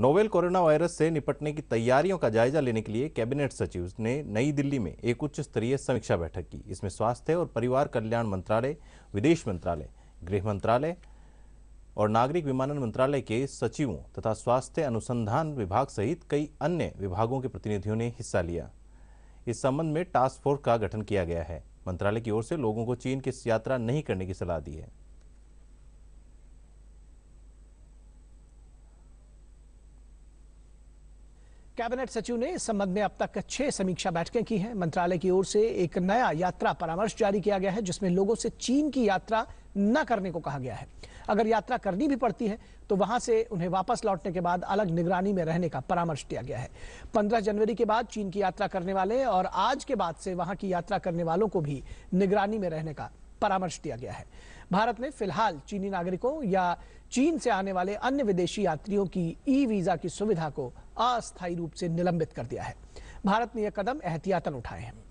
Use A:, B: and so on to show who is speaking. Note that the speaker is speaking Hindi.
A: नोवेल कोरोना वायरस से निपटने की तैयारियों का जायजा लेने के लिए कैबिनेट सचिव ने नई दिल्ली में एक उच्च स्तरीय समीक्षा बैठक की इसमें स्वास्थ्य और परिवार कल्याण मंत्रालय विदेश मंत्रालय गृह मंत्रालय और नागरिक विमानन मंत्रालय के सचिवों तथा स्वास्थ्य अनुसंधान विभाग सहित कई अन्य विभागों के प्रतिनिधियों ने हिस्सा लिया इस संबंध में टास्क फोर्स का गठन किया गया है मंत्रालय की ओर से लोगों को चीन की यात्रा नहीं करने की सलाह दी है
B: कैबिनेट सचिव ने इस संबंध में अब तक छह समीक्षा बैठकें की हैं मंत्रालय की ओर से एक नया यात्रा परामर्श जारी किया गया है जिसमें लोगों से चीन की यात्रा न करने को कहा गया है अगर यात्रा करनी भी पड़ती है तो वहां से उन्हें वापस लौटने के बाद अलग निगरानी में रहने का परामर्श दिया गया है पंद्रह जनवरी के बाद चीन की यात्रा करने वाले और आज के बाद से वहां की यात्रा करने वालों को भी निगरानी में रहने का परामर्श दिया गया है भारत में फिलहाल चीनी नागरिकों या चीन से आने वाले अन्य विदेशी यात्रियों की ई वीजा की सुविधा को अस्थायी रूप से निलंबित कर दिया है भारत ने यह कदम एहतियातन उठाए हैं